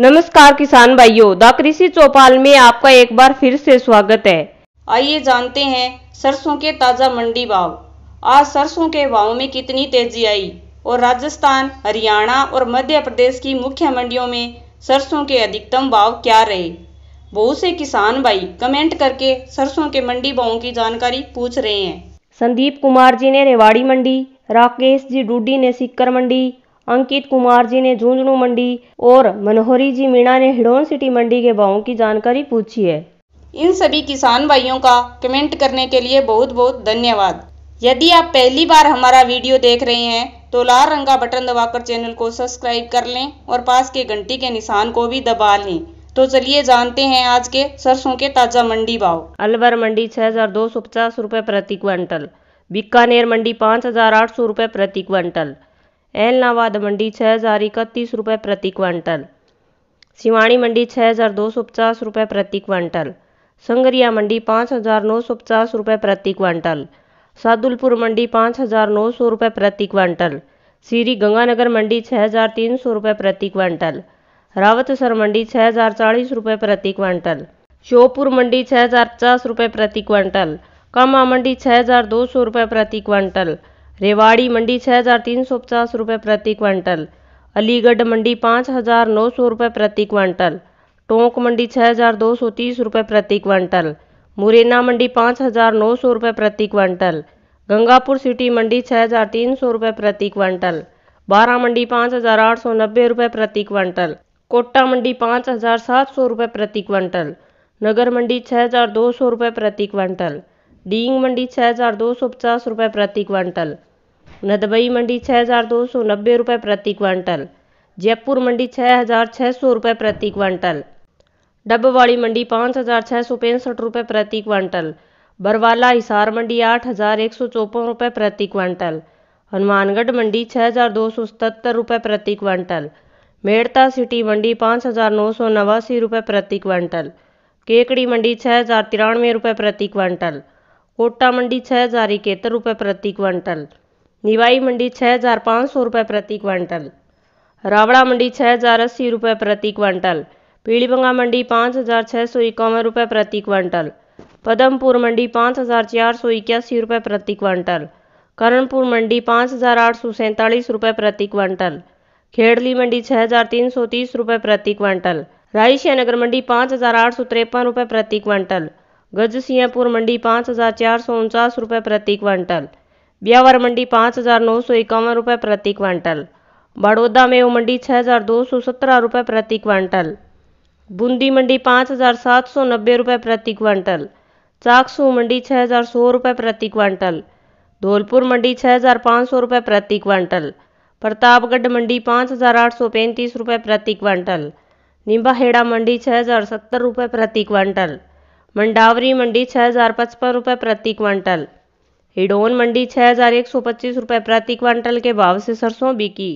नमस्कार किसान भाइयों द कृषि चौपाल में आपका एक बार फिर से स्वागत है आइए जानते हैं सरसों के ताजा मंडी भाव आज सरसों के भाव में कितनी तेजी आई और राजस्थान हरियाणा और मध्य प्रदेश की मुख्य मंडियों में सरसों के अधिकतम भाव क्या रहे बहुत से किसान भाई कमेंट करके सरसों के मंडी भावों की जानकारी पूछ रहे हैं संदीप कुमार जी ने रेवाड़ी मंडी राकेश जी डूडी ने सिक्कर मंडी अंकित कुमार जी ने झुंझुनू मंडी और मनोहरी जी मीणा ने हिडोन सिटी मंडी के भावों की जानकारी पूछी है इन सभी किसान भाइयों का कमेंट करने के लिए बहुत बहुत धन्यवाद यदि आप पहली बार हमारा वीडियो देख रहे हैं तो लाल रंग का बटन दबाकर चैनल को सब्सक्राइब कर लें और पास के घंटी के निशान को भी दबा लें तो चलिए जानते हैं आज के सरसों के ताजा मंडी भाव अलवर मंडी छह हजार दो सौ पचास रूपए प्रति क्विंटल बीकानेर मंडी पाँच हजार आठ सौ रूपए प्रति क्विंटल एलनाबाद मंडी छः हज़ार इकतीस रुपये प्रति क्वांटल सिवाणी मंडी छः हज़ार दो सौ पचास रुपये प्रति क्वांटल संगरिया मंडी पाँच हज़ार नौ सौ पचास रुपये प्रति क्वांटल सादुलपुर मंडी पाँच हज़ार नौ सौ रुपये प्रति क्वांटल श्री गंगानगर मंडी छः हज़ार तीन सौ रुपये प्रति क्वांटल रावतसर मंडी छः हज़ार चालीस रुपये प्रति क्वांटल श्योपुर मंडी छः हज़ार पचास रुपये प्रति क्वांटल कामा मंडी छः हज़ार दो सौ रुपये प्रति क्वांटल रेवाड़ी मंडी छः हज़ार तीन सौ पचास रुपये प्रति क्वांटल अलीगढ़ मंडी पाँच हज़ार नौ सौ रुपये प्रति क्वांटल टोंक मंडी छः हज़ार दो सौ तीस रुपये प्रति क्वांटल मुरैना मंडी पाँच हज़ार नौ सौ रुपये प्रति क्वांटल गंगापुर सिटी मंडी छः हज़ार तीन सौ रुपये प्रति क्वांटल बारह मंडी पाँच हज़ार आठ सौ नब्बे रुपये प्रति क्वांटल कोटा मंडी पाँच हज़ार सात सौ रुपये प्रति क्वांटल नगर मंडी छः हज़ार दो सौ रुपये प्रति क्वांटल डींग मंडी छः हज़ार दो सौ पचास रुपये प्रति क्वांटल नदबई मंडी छः हज़ार दो सौ नब्बे रुपये प्रति क्वांटल जयपुर मंडी छः हज़ार छः सौ रुपये प्रति क्वांटल डबवाड़ी मंडी पाँच हज़ार छः सौ पैंसठ रुपये प्रति क्वांटल बरवाला हिसार मंडी आठ हज़ार एक सौ चौपन रुपये प्रति क्वांटल हनुमानगढ़ मंडी छः हज़ार दो सौ सतहत्तर रुपये प्रति क्वांटल मेड़ता सिटी मंडी पाँच हज़ार नौ सौ नवासी रुपये प्रति क्वांटल केकड़ी मंडी छः हज़ार तिरानवे रुपये प्रति क्वांटल कोटा मंडी छः हज़ार इकहत्तर रुपये प्रति क्वांटल निवाई मंडी छः हज़ार पाँच सौ रुपये प्रति क्वांटल रावड़ा मंडी छः हज़ार अस्सी रुपये प्रति क्वांटल पीलीबंगा मंडी पाँच हज़ार छः सौ इक्यावन रुपये प्रति क्वांटल पदमपुर मंडी पाँच हज़ार चार सौ इक्यासी रुपये प्रति क्वांटल करणपुर मंडी पाँच हज़ार आठ सौ सैंतालीस रुपये प्रति क्वांटल खेड़ली मंडी छः हज़ार तीन सौ तीस रुपये प्रति क्वांटल रायसिया नगर मंडी पाँच हज़ार आठ सौ तिरपन रुपये प्रति क्विंटल गज सिंहपुर मंडी पाँच हज़ार चार सौ उनचास रुपये प्रति क्वांटल ब्यावर मंडी पाँच हज़ार नौ सौ इक्यावन रुपये प्रति क्वांटल बड़ौदा मेव मंडी छः हज़ार दो सौ सत्रह रुपये प्रति क्वांटल बूंदी मंडी पाँच हज़ार सात सौ नब्बे रुपये प्रति क्वांटल चाकसू मंडी छः हज़ार सौ रुपये प्रति क्वांटल धौलपुर मंडी छः हज़ार पाँच सौ रुपये प्रति क्वांटल प्रतापगढ़ मंडी पाँच हज़ार आठ सौ पैंतीस रुपये प्रति क्वांटल निम्बाहेड़ा मंडी छः हज़ार सत्तर रुपये प्रति क्वांटल मंडावरी मंडी छः हज़ार पचपन रुपये प्रति क्वांटल हिडोन मंडी छः हज़ार एक सौ पच्चीस रुपये प्रति क्वांटल के भाव से सरसों बिकी